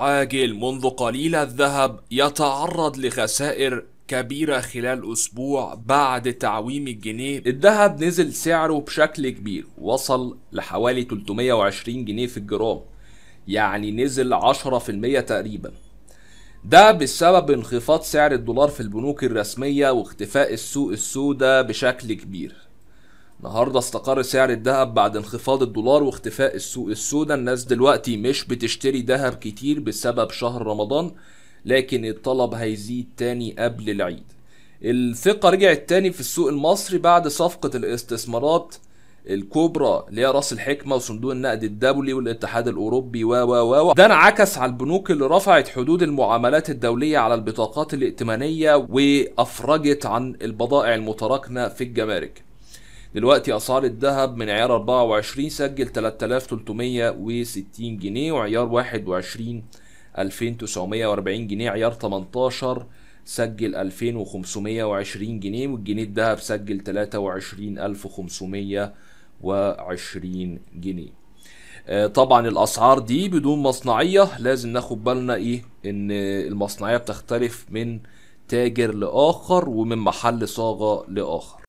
عاجل منذ قليل الذهب يتعرض لخسائر كبيرة خلال أسبوع بعد تعويم الجنيه الذهب نزل سعره بشكل كبير وصل لحوالي 320 جنيه في الجرام يعني نزل 10% تقريبا ده بسبب انخفاض سعر الدولار في البنوك الرسمية واختفاء السوق السوداء بشكل كبير النهارده استقر سعر الذهب بعد انخفاض الدولار واختفاء السوق السوداء الناس دلوقتي مش بتشتري ذهب كتير بسبب شهر رمضان لكن الطلب هيزيد تاني قبل العيد الثقة رجعت تاني في السوق المصري بعد صفقة الاستثمارات الكبرى اللي هي راس الحكمه وصندوق النقد الدولي والاتحاد الاوروبي و و و ده انعكس على البنوك اللي رفعت حدود المعاملات الدوليه على البطاقات الائتمانيه وافرجت عن البضائع المتراكمه في الجمارك دلوقتي اسعار الذهب من عيار 24 سجل 3360 جنيه وعيار 21 2940 جنيه عيار 18 سجل 2520 جنيه والجنيه الذهب سجل 23520 جنيه آه، طبعا الاسعار دي بدون مصنعيه لازم ناخد بالنا ايه ان المصنعيه بتختلف من تاجر لاخر ومن محل صاغه لاخر